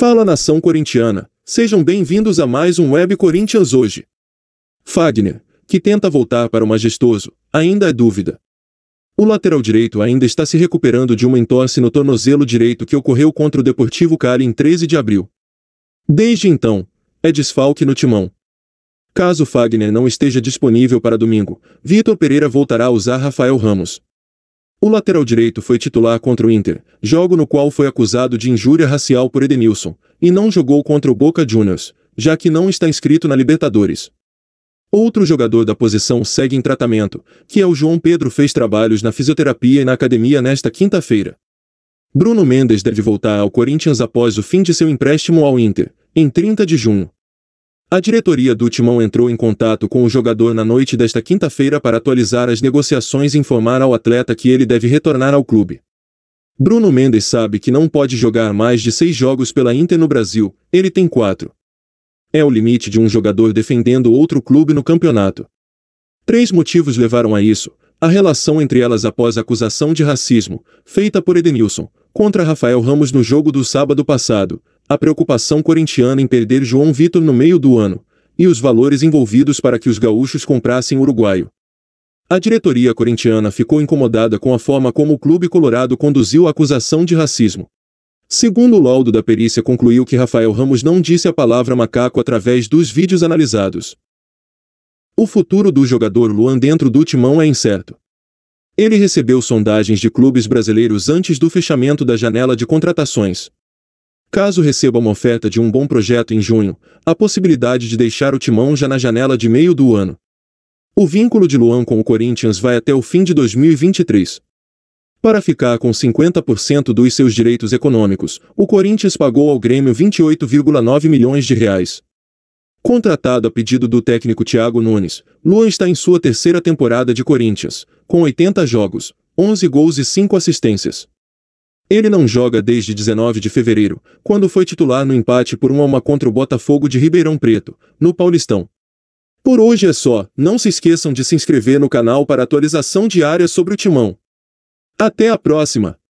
Fala nação corintiana, sejam bem-vindos a mais um Web Corinthians hoje. Fagner, que tenta voltar para o majestoso, ainda é dúvida. O lateral direito ainda está se recuperando de uma entorse no tornozelo direito que ocorreu contra o Deportivo Cali em 13 de abril. Desde então, é desfalque no timão. Caso Fagner não esteja disponível para domingo, Vitor Pereira voltará a usar Rafael Ramos. O lateral direito foi titular contra o Inter, jogo no qual foi acusado de injúria racial por Edenilson, e não jogou contra o Boca Juniors, já que não está inscrito na Libertadores. Outro jogador da posição segue em tratamento, que é o João Pedro fez trabalhos na fisioterapia e na academia nesta quinta-feira. Bruno Mendes deve voltar ao Corinthians após o fim de seu empréstimo ao Inter, em 30 de junho. A diretoria do Timão entrou em contato com o jogador na noite desta quinta-feira para atualizar as negociações e informar ao atleta que ele deve retornar ao clube. Bruno Mendes sabe que não pode jogar mais de seis jogos pela Inter no Brasil, ele tem quatro. É o limite de um jogador defendendo outro clube no campeonato. Três motivos levaram a isso: a relação entre elas após a acusação de racismo, feita por Edenilson, contra Rafael Ramos no jogo do sábado passado, a preocupação corintiana em perder João Vitor no meio do ano, e os valores envolvidos para que os gaúchos comprassem uruguaio. A diretoria corintiana ficou incomodada com a forma como o clube colorado conduziu a acusação de racismo. Segundo o laudo da perícia, concluiu que Rafael Ramos não disse a palavra macaco através dos vídeos analisados. O futuro do jogador Luan dentro do timão é incerto. Ele recebeu sondagens de clubes brasileiros antes do fechamento da janela de contratações, Caso receba uma oferta de um bom projeto em junho, a possibilidade de deixar o timão já na janela de meio do ano. O vínculo de Luan com o Corinthians vai até o fim de 2023. Para ficar com 50% dos seus direitos econômicos, o Corinthians pagou ao Grêmio 28,9 milhões de reais. Contratado a pedido do técnico Thiago Nunes, Luan está em sua terceira temporada de Corinthians, com 80 jogos, 11 gols e 5 assistências. Ele não joga desde 19 de fevereiro, quando foi titular no empate por 1 a 1 contra o Botafogo de Ribeirão Preto, no Paulistão. Por hoje é só, não se esqueçam de se inscrever no canal para atualização diária sobre o Timão. Até a próxima!